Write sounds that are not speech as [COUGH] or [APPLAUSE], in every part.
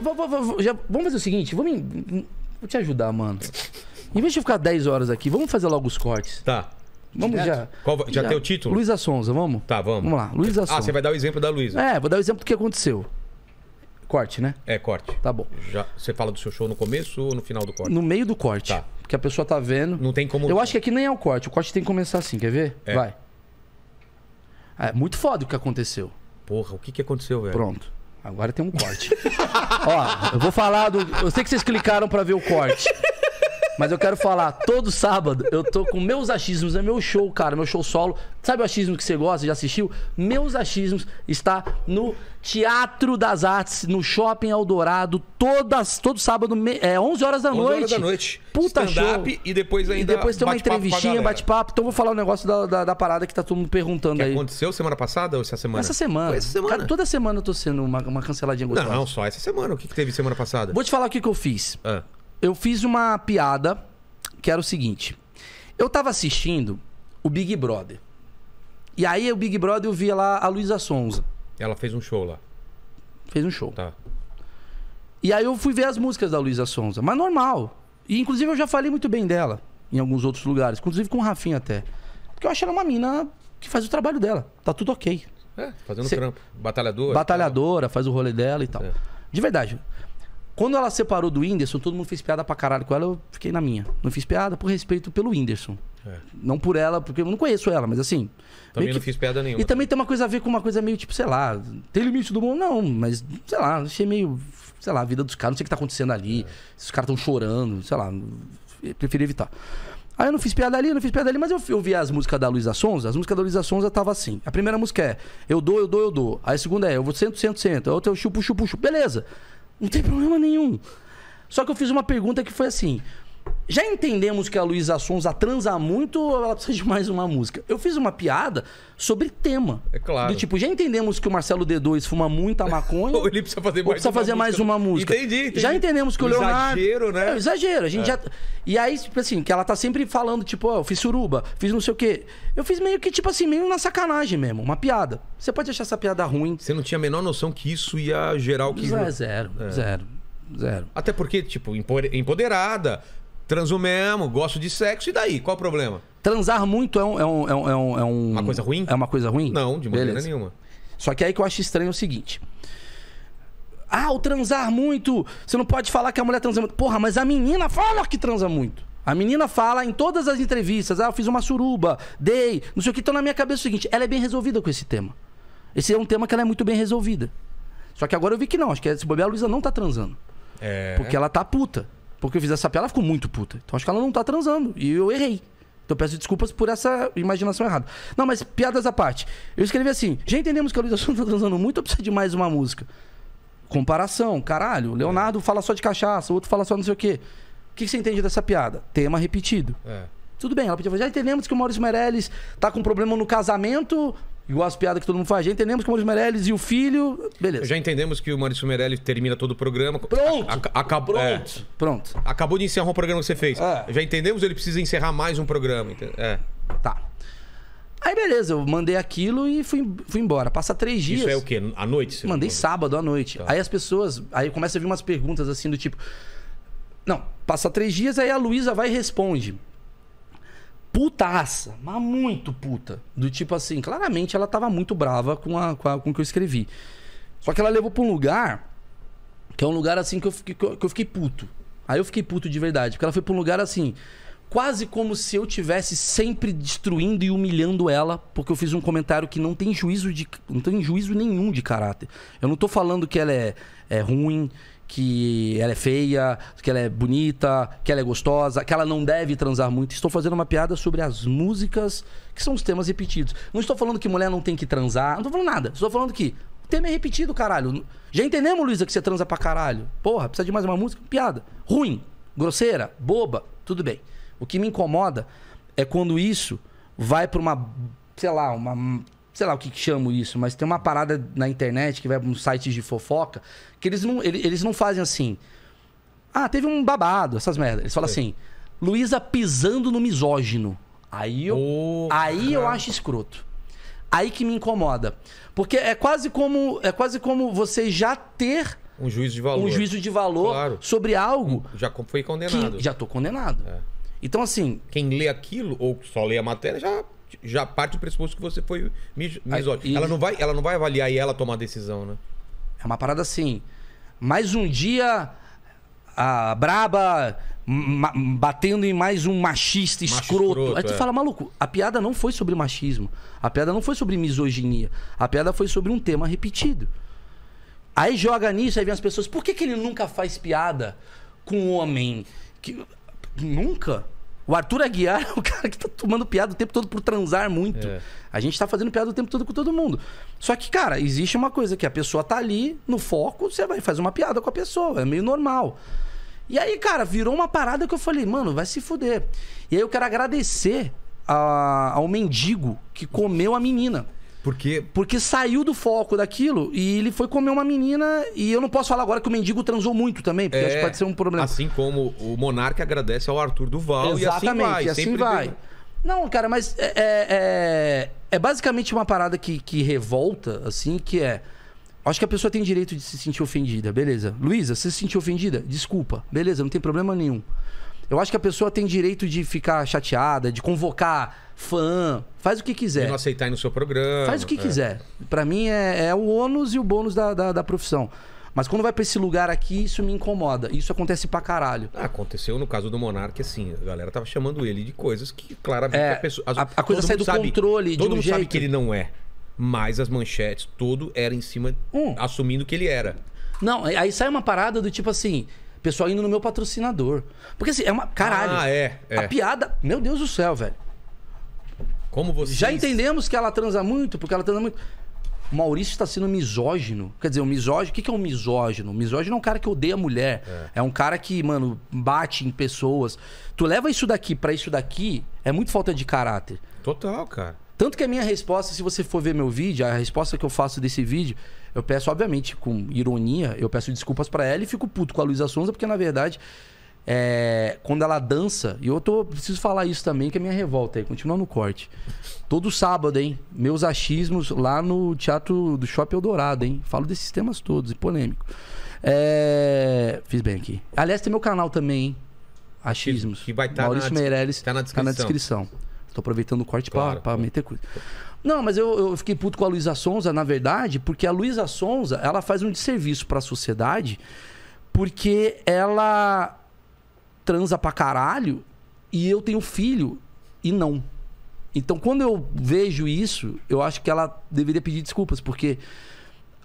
Vou, vou, vou, já, vamos fazer o seguinte, vamos. Vou te ajudar, mano. Em vez de ficar 10 horas aqui, vamos fazer logo os cortes. Tá. Vamos já. Qual, já, já tem o título? Luísa Sonza, vamos? Tá, vamos. Vamos lá, Luísa Sonza. Ah, você vai dar o exemplo da Luísa. É, vou dar o exemplo do que aconteceu. Corte, né? É, corte. Tá bom. Já, você fala do seu show no começo ou no final do corte? No meio do corte. Tá. Porque a pessoa tá vendo. Não tem como. Eu acho que aqui nem é o corte. O corte tem que começar assim, quer ver? É. Vai. É muito foda o que aconteceu. Porra, o que, que aconteceu, velho? Pronto. Agora tem um corte. Ó, eu vou falar do. Eu sei que vocês clicaram pra ver o corte. Mas eu quero falar, todo sábado eu tô com meus achismos, é meu show, cara, meu show solo. Sabe o achismo que você gosta, já assistiu? Meus achismos está no Teatro das Artes, no Shopping Eldorado, todas, todo sábado, é 11 horas da 11 noite. 11 horas da noite. Puta show. E depois ainda. E depois tem uma entrevistinha, bate-papo. Então vou falar o um negócio da, da, da, parada que tá todo mundo perguntando que aí. aconteceu semana passada ou essa semana? Essa semana. Foi essa semana. Cara, toda semana eu tô sendo uma, uma canceladinha gostosa. Não, não, só essa semana. O que, que teve semana passada? Vou te falar o que, que eu fiz. Ah eu fiz uma piada que era o seguinte. Eu tava assistindo o Big Brother. E aí o Big Brother eu via lá a Luísa Sonza. Ela fez um show lá. Fez um show. Tá. E aí eu fui ver as músicas da Luísa Sonza, mas normal. E inclusive eu já falei muito bem dela em alguns outros lugares, inclusive com o Rafinha até. Porque eu acho ela uma mina que faz o trabalho dela. Tá tudo ok. É, fazendo Cê... trampo. Batalhadora. Batalhadora, faz o rolê dela e tal. É. De verdade. Quando ela separou do Whindersson, todo mundo fez piada pra caralho com ela, eu fiquei na minha. Não fiz piada por respeito pelo Whindersson. É. Não por ela, porque eu não conheço ela, mas assim. Também não que... fiz piada nenhuma. E também tem uma coisa a ver com uma coisa meio tipo, sei lá, tem limite do mundo? Não, mas sei lá, achei meio. Sei lá, a vida dos caras, não sei o que tá acontecendo ali, é. se os caras estão chorando, sei lá, preferi evitar. Aí eu não fiz piada ali, não fiz piada ali, mas eu, eu vi as músicas da Luísa Sonza. As músicas da Luísa Sonza tava assim. A primeira música é eu dou, eu dou, eu dou. Aí a segunda é eu vou cento, cento, cento. A outra é eu chupo, chupo, chupo. Beleza. Não tem problema nenhum. Só que eu fiz uma pergunta que foi assim: já entendemos que a Luísa Sons transa muito ou ela precisa de mais uma música? Eu fiz uma piada sobre tema. É claro. Do tipo, já entendemos que o Marcelo D2 fuma muita maconha. [LAUGHS] ou ele precisa fazer mais, precisa uma, fazer música. mais uma música. Entendi, entendi, Já entendemos que o Leonardo. Exagero, né? É, exagero. A gente é. já. E aí, tipo assim, que ela tá sempre falando, tipo, oh, eu fiz suruba, fiz não sei o quê. Eu fiz meio que, tipo assim, meio na sacanagem mesmo, uma piada. Você pode achar essa piada ruim. Você não tinha a menor noção que isso ia gerar o que. Zero, é. zero. Zero. Até porque, tipo, empoderada, Transo mesmo, gosto de sexo, e daí? Qual o problema? Transar muito é, é um. É, um, é, um, é um, uma coisa ruim? É uma coisa ruim? Não, de maneira Beleza. nenhuma. Só que aí que eu acho estranho é o seguinte. Ah, o transar muito. Você não pode falar que a mulher transa muito. Porra, mas a menina fala que transa muito. A menina fala em todas as entrevistas. Ah, eu fiz uma suruba, dei, não sei o que. Então, na minha cabeça é o seguinte: ela é bem resolvida com esse tema. Esse é um tema que ela é muito bem resolvida. Só que agora eu vi que não. Acho que esse bobear a Luísa não tá transando. É. Porque ela tá puta. Porque eu fiz essa piada, ela ficou muito puta. Então acho que ela não tá transando. E eu errei. Então peço desculpas por essa imaginação errada. Não, mas piadas à parte. Eu escrevi assim: já entendemos que a Luísa Sonza tá transando muito ou precisa de mais uma música? Comparação, caralho. Leonardo é. fala só de cachaça, o outro fala só não sei o quê. O que você entende dessa piada? Tema repetido. É. Tudo bem, ela podia falar, já entendemos que o Maurício Meirelles tá com problema no casamento, Igual as piadas que todo mundo faz. Já entendemos que o Maurício Meirelles e o filho. Beleza. Já entendemos que o Maurício Meirelles termina todo o programa. Pronto! Acabou. pronto. É, pronto. Acabou de encerrar um programa que você fez. É. Já entendemos ele precisa encerrar mais um programa. É. Tá. Aí beleza, eu mandei aquilo e fui, fui embora. Passa três dias. Isso é o quê? À noite? Mandei sábado à noite. Tá. Aí as pessoas. Aí começa a vir umas perguntas assim do tipo. Não, passa três dias, aí a Luísa vai e responde putaça, mas muito puta. Do tipo assim, claramente ela tava muito brava com, a, com, a, com o que eu escrevi. Só que ela levou pra um lugar que é um lugar assim que eu, fiquei, que eu fiquei puto. Aí eu fiquei puto de verdade, porque ela foi pra um lugar assim, quase como se eu tivesse sempre destruindo e humilhando ela, porque eu fiz um comentário que não tem juízo de, não tem juízo nenhum de caráter. Eu não tô falando que ela é, é ruim, que ela é feia, que ela é bonita, que ela é gostosa, que ela não deve transar muito. Estou fazendo uma piada sobre as músicas que são os temas repetidos. Não estou falando que mulher não tem que transar, não estou falando nada. Estou falando que o tema é repetido, caralho. Já entendemos, Luísa, que você transa pra caralho. Porra, precisa de mais uma música? Piada. Ruim, grosseira, boba, tudo bem. O que me incomoda é quando isso vai pra uma, sei lá, uma sei lá o que, que chamo isso, mas tem uma parada na internet que vai para um sites de fofoca que eles não, eles, eles não fazem assim. Ah, teve um babado, essas merdas. Eles falam é. assim: Luísa pisando no misógino. Aí eu, oh, aí eu acho escroto. Aí que me incomoda. Porque é quase como, é quase como você já ter um juízo de valor, um juízo de valor claro. sobre algo. Já foi condenado. já tô condenado. É. Então, assim. Quem lê aquilo ou só lê a matéria já já parte do pressuposto que você foi misógino. Ela não vai, ela não vai avaliar e ela tomar a decisão, né? É uma parada assim. Mais um dia a braba batendo em mais um machista escroto. Macho Aí tu é. fala, maluco, a piada não foi sobre machismo. A piada não foi sobre misoginia. A piada foi sobre um tema repetido. Aí joga nisso, aí vem as pessoas. Por que, que ele nunca faz piada com um homem? Que... Nunca? O Arthur Aguiar é o [LAUGHS] cara que tá tomando piada o tempo todo por transar muito. É. A gente tá fazendo piada o tempo todo com todo mundo. Só que, cara, existe uma coisa que a pessoa tá ali, no foco, você vai fazer uma piada com a pessoa. É meio normal. E aí, cara, virou uma parada que eu falei, mano, vai se fuder. E aí eu quero agradecer a, ao mendigo que comeu a menina. Porque... Porque saiu do foco daquilo e ele foi comer uma menina. E eu não posso falar agora que o mendigo transou muito também, porque é, acho que é, pode ser um problema. Assim como o Monarca agradece ao Arthur Duval Exatamente, e assim vai. E assim vai. Não, cara, mas é, é, é, é, basicamente uma parada que, que revolta, assim, que é. Acho que a pessoa tem direito de se sentir ofendida, beleza. Luísa, você se sentiu ofendida? Desculpa, beleza, não tem problema nenhum. Eu acho que a pessoa tem direito de ficar chateada, de convocar fã, faz o que quiser. De não aceitar ir no seu programa. Faz o que é. quiser. Para mim é, é, o ônus e o bônus da, da, da profissão. Mas quando vai para esse lugar aqui, isso me incomoda. Isso acontece pra caralho. Ah, aconteceu no caso do Monarque, assim, a galera tava chamando ele de coisas que claramente é, a pessoa. As, a, a coisa sai do sabe, controle de todo um mundo jeito. sabe que ele não é. Mas as manchetes, todo era em cima, hum. assumindo que ele era. Não, aí sai uma parada do tipo assim. Pessoal indo no meu patrocinador. Porque assim, é uma. Caralho. Ah, é, é. A piada. Meu Deus do céu, velho. Como você. Já entendemos que ela transa muito, porque ela transa muito. O Maurício está sendo misógino. Quer dizer, um misógino. O que é um misógino? Um misógino é um cara que odeia mulher. É. é um cara que, mano, bate em pessoas. Tu leva isso daqui para isso daqui, é muito falta de caráter. Total, cara. Tanto que a minha resposta, se você for ver meu vídeo, a resposta que eu faço desse vídeo eu peço, obviamente, com ironia, eu peço desculpas para ela e fico puto com a Luísa Sonza, porque na verdade, é, quando ela dança, e eu tô, preciso falar isso também, que é minha revolta aí, continuando no corte. Todo sábado, hein? Meus achismos lá no Teatro do Shopping Eldorado, hein? Falo desses temas todos, e polêmico. É, fiz bem aqui. Aliás, tem meu canal também, hein? Achismos. Que, que vai tá Maurício na, Meirelles. Tá na descrição. Tá na descrição. Tô aproveitando o corte claro, para meter coisa. Não, mas eu, eu fiquei puto com a Luísa Sonza, na verdade, porque a Luísa Sonza, ela faz um desserviço para a sociedade, porque ela transa pra caralho e eu tenho filho e não. Então, quando eu vejo isso, eu acho que ela deveria pedir desculpas, porque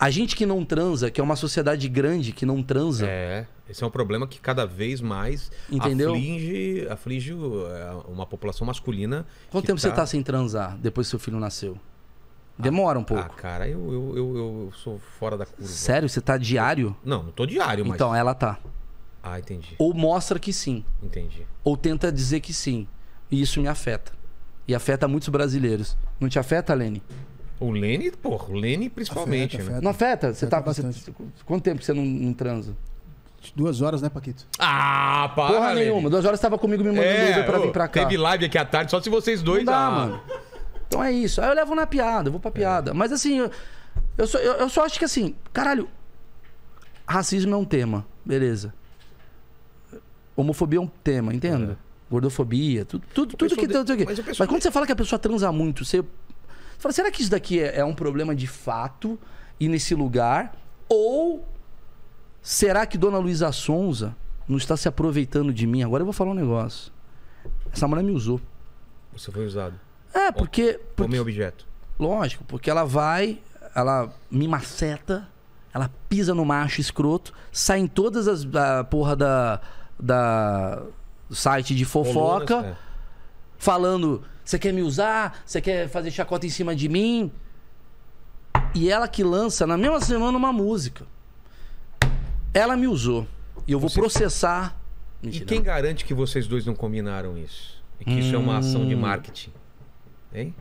a gente que não transa, que é uma sociedade grande que não transa. É, esse é um problema que cada vez mais Entendeu? aflige, aflige eh, uma população masculina. Quanto tempo tá... você tá sem transar depois que seu filho nasceu? Demora um pouco. Ah, cara, eu, eu, eu, eu, sou fora da curva. Sério? Você tá diário? Não, não tô diário, mas. Então, ela tá. Ah, entendi. Ou mostra que sim. Entendi. Ou tenta dizer que sim. E isso me afeta. E afeta muitos brasileiros. Não te afeta, Lene? O Lene, porra, o Lene principalmente, afeta, né? Não afeta? Você afeta tá, você, quanto tempo você não, não transa? Duas horas, né, Paquito? Ah, para! Porra nenhuma. Duas horas estava comigo me mandando é, Uber pra ô, vir pra cá. Teve live aqui à tarde, só se vocês dois... Não dá, ah. mano. Então é isso. Aí eu levo na piada, vou pra piada. É. Mas assim, eu, eu, só, eu, eu só acho que assim, caralho, racismo é um tema, beleza. Homofobia é um tema, entenda. É. Gordofobia, tudo, tudo, tudo que de... tem. Mas, mas quando você fala que a pessoa transa muito, você Falei, será que isso daqui é, é um problema de fato e nesse lugar? Ou será que Dona Luísa Sonza não está se aproveitando de mim? Agora eu vou falar um negócio. Essa mulher me usou. Você foi usado. É, porque. Por meu objeto. Lógico, porque ela vai, ela me maceta, ela pisa no macho escroto, sai em todas as. A porra da. da site de fofoca, Colunas, né? falando você quer me usar? Você quer fazer chacota em cima de mim? E ela que lança na mesma semana uma música. Ela me usou. E eu vou Você... processar. Mentira. E quem garante que vocês dois não combinaram isso? E que hum... isso é uma ação de hum. marketing? Hein?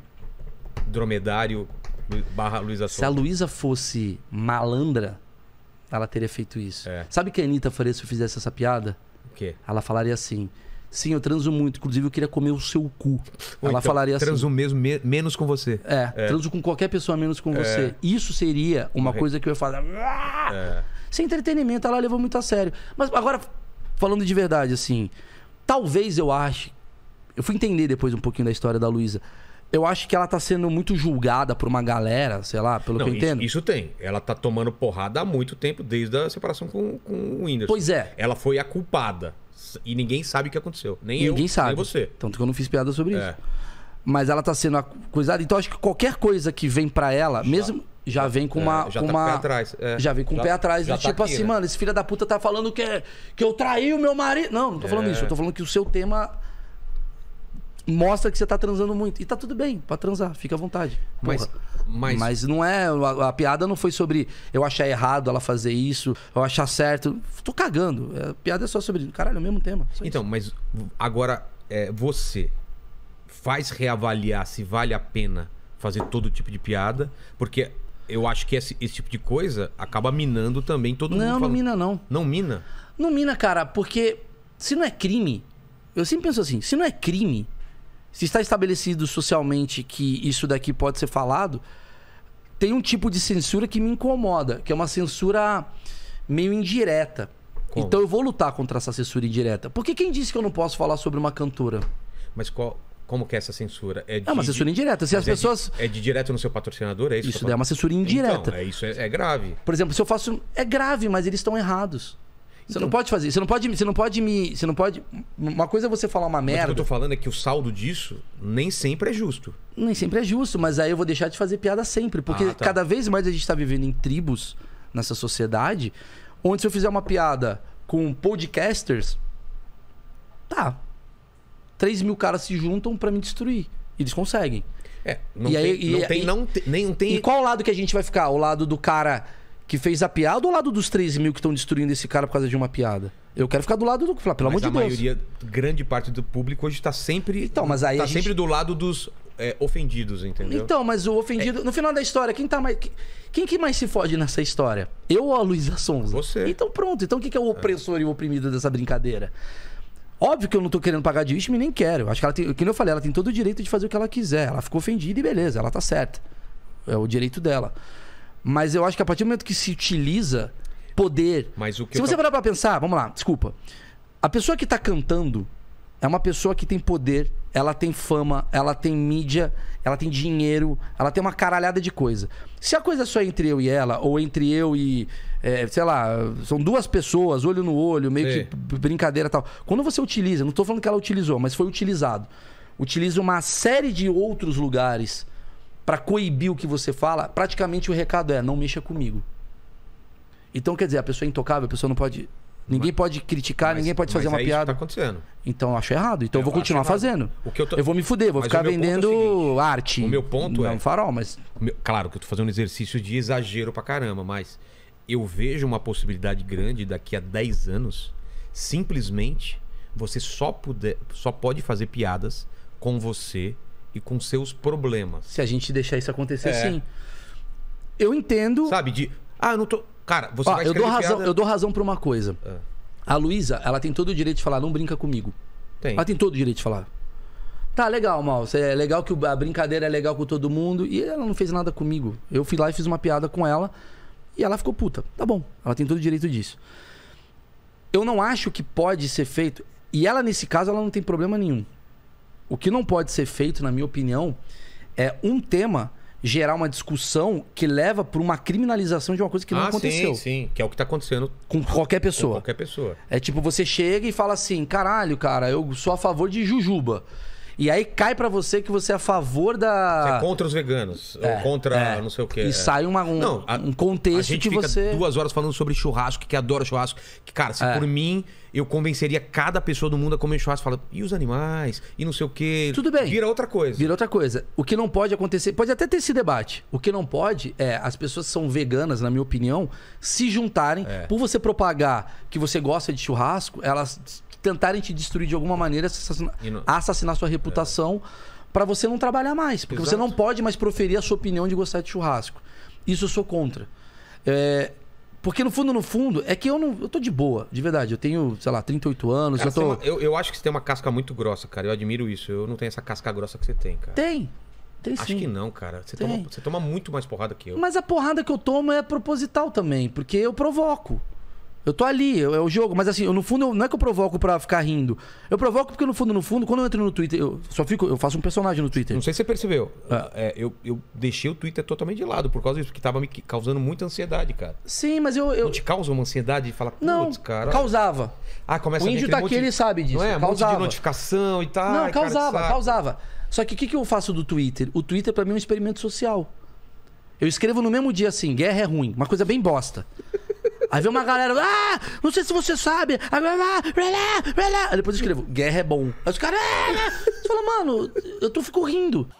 Dromedário barra Luísa Souza. Se a Luísa fosse malandra, ela teria feito isso. É. Sabe que a Anitta faria se eu fizesse essa piada? O quê? Ela falaria assim: Sim, eu transo muito. Inclusive, eu queria comer o seu cu. Ou Ela então, falaria assim. Transo mesmo, me menos com você. É, é, transo com qualquer pessoa menos com é. você. Isso seria uma coisa que eu ia falar. Ah! É. Sem entretenimento, ela levou muito a sério. Mas agora, falando de verdade, assim, talvez eu ache. Eu fui entender depois um pouquinho da história da Luísa. Eu acho que ela tá sendo muito julgada por uma galera, sei lá, pelo Não, que eu entendo. Isso, isso, tem. Ela tá tomando porrada há muito tempo, desde a separação com, com o Whindersson. Pois é. Ela foi a culpada. E ninguém sabe o que aconteceu. Nem ninguém eu, sabe. nem você. Tanto que eu não fiz piada sobre é. isso. Mas ela tá sendo acusada. Então acho que qualquer coisa que vem para ela, já. mesmo já vem com é, uma. É, já com tá uma... pé atrás. É. Já vem com o pé atrás. Já, já né? tá tipo tá aqui, assim, né? mano, esse filho da puta tá falando que, é, que eu traí o meu marido. Não, não tô falando é. isso. Eu tô falando que o seu tema mostra que você tá transando muito. E tá tudo bem, pra transar, fica à vontade. Porra. Mas mas... Mas não é. A, a, piada não foi sobre eu achar errado ela fazer isso, eu achar certo. Tô cagando. A é, piada é só sobre. Caralho, é o mesmo tema. Então, isso. mas agora, é, você faz reavaliar se vale a pena fazer todo tipo de piada, porque eu acho que esse, esse tipo de coisa acaba minando também todo não, mundo. Não, não mina, não. Não mina? Não mina, cara, porque se não é crime. Eu sempre penso assim, se não é crime, se está estabelecido socialmente que isso daqui pode ser falado, tem um tipo de censura que me incomoda, que é uma censura meio indireta. Como? Então eu vou lutar contra essa censura indireta. Porque quem disse que eu não posso falar sobre uma cantora? Mas qual, como que é essa censura? É, de, é uma censura indireta. Se as é pessoas... De, é de, direto no seu patrocinador? É isso isso é uma censura indireta. Então, é, isso é, é, grave. Por exemplo, se eu faço... É grave, mas eles estão errados. Você então... não pode fazer. Você não pode, você não pode me. Você não pode. Uma coisa é você falar uma merda. Mas o que eu tô falando é que o saldo disso nem sempre é justo. Nem sempre é justo, mas aí eu vou deixar de fazer piada sempre. Porque ah, tá. cada vez mais a gente tá vivendo em tribos nessa sociedade, onde se eu fizer uma piada com podcasters, tá. 3 mil caras se juntam para me destruir. Eles conseguem. É, não e tem, aí, não e, tem, e, não tem, nem tem. E qual lado que a gente vai ficar? O lado do cara que fez a piada ou ao lado dos 13 mil que estão destruindo esse cara por causa de uma piada? Eu quero ficar do lado do. Falar, pelo mas amor de Deus. maioria, grande parte do público hoje está sempre. Então, mas aí. está gente... sempre do lado dos é, ofendidos, entendeu? Então, mas o ofendido. É... No final da história, quem tá mais. Quem que mais se fode nessa história? Eu ou a Luísa Sonza? Você. Então pronto. Então o que, que é o é. opressor é. e o oprimido dessa brincadeira? Óbvio que eu não tô querendo pagar de vítima e nem quero. Acho que ela tem. Como eu falei, ela tem todo o direito de fazer o que ela quiser. Ela ficou ofendida e beleza, ela tá certa. É o direito dela. Mas eu acho que a partir do momento que se utiliza poder. Mas o que se você tô... parar pra pensar, vamos lá, desculpa. A pessoa que tá cantando é uma pessoa que tem poder, ela tem fama, ela tem mídia, ela tem dinheiro, ela tem uma caralhada de coisa. Se a coisa é só entre eu e ela, ou entre eu e. É, sei lá, são duas pessoas, olho no olho, meio Sim. É. que brincadeira e tal. Quando você utiliza, não tô falando que ela utilizou, mas foi utilizado. Utiliza uma série de outros lugares para coibir o que você fala, praticamente o recado é: não mexa comigo. Então, quer dizer, a pessoa é intocável, a pessoa não pode. Ninguém mas, pode criticar, ninguém pode fazer uma é piada. Isso que tá acontecendo. Então eu acho errado. Então eu, eu vou continuar fazendo. Eu, tô... eu, vou me fuder, vou mas ficar vendendo é o seguinte, arte. O meu ponto não é. farol, mas. Meu... Claro que eu tô fazendo um exercício de exagero pra caramba, mas eu vejo uma possibilidade grande daqui a 10 anos, simplesmente você só, puder, só pode fazer piadas com você e com seus problemas. Se a gente deixar isso acontecer, é. sim. Eu entendo. Sabe, de. Ah, eu não tô. Cara, você Ó, vai eu dou razão piada... Eu dou razão pra uma coisa. É. A Luísa, ela tem todo o direito de falar, não brinca comigo. Tem. Ela tem todo o direito de falar. Tá, legal, Mal. É legal que a brincadeira é legal com todo mundo. E ela não fez nada comigo. Eu fui lá e fiz uma piada com ela. E ela ficou puta. Tá bom, ela tem todo o direito disso. Eu não acho que pode ser feito. E ela, nesse caso, ela não tem problema nenhum. O que não pode ser feito, na minha opinião, é um tema gerar uma discussão que leva para uma criminalização de uma coisa que não ah, aconteceu. Sim, sim, que é o que está acontecendo com qualquer pessoa. Com qualquer pessoa. É tipo você chega e fala assim, caralho, cara, eu sou a favor de jujuba. E aí cai para você que você é a favor da. Você é contra os veganos. É, ou contra é. não sei o quê. E sai uma, um, não, a, um contexto a gente fica você. duas horas falando sobre churrasco, que adora churrasco. Que, cara, se é. por mim eu convenceria cada pessoa do mundo a comer churrasco, fala, e os animais? E não sei o quê. Tudo bem. Vira outra coisa. Vira outra coisa. O que não pode acontecer. Pode até ter esse debate. O que não pode é as pessoas que são veganas, na minha opinião, se juntarem. É. Por você propagar que você gosta de churrasco, elas tentarem te destruir de alguma maneira, assassinar, assassinar sua reputação, é. para você não trabalhar mais. Porque Exato. você não pode mais proferir a sua opinião de gostar de churrasco. Isso eu sou contra. É, porque no fundo, no fundo, é que eu não. Eu tô de boa, de verdade. Eu tenho, sei lá, 38 anos. eu tô... Uma, eu, eu acho que você tem uma casca muito grossa, cara. Eu admiro isso. Eu não tenho essa casca grossa que você tem, cara. Tem. Tem sim. Acho que não, cara. Você toma, você toma muito mais porrada que eu. Mas a porrada que eu tomo é proposital também, porque eu provoco. Eu tô ali, é o jogo. Mas assim, eu, no fundo, eu, não é que eu provoco pra ficar rindo. Eu provoco porque, no fundo, no fundo, quando eu entro no Twitter, eu só fico, eu faço um personagem no Twitter. Não sei se você percebeu. É, é eu, eu deixei o Twitter totalmente de lado por causa disso, porque tava me causando muita ansiedade, cara. Sim, mas eu. eu... Não te causa uma ansiedade de falar, não, cara. Causava. Ah, começa O índio tá um aqui, de... ele sabe disso. Não é? Um causava. de notificação e tal. Não, ai, causava, cara, causava. Só que o que, que eu faço do Twitter? O Twitter, para mim, é um experimento social. Eu escrevo no mesmo dia assim, guerra é ruim, uma coisa bem bosta. Aí vem uma galera, ah, não sei se você sabe. Ah, Aí depois eu escrevo, guerra é bom. Aí os caras, ah! você fala, mano, eu tô fico rindo.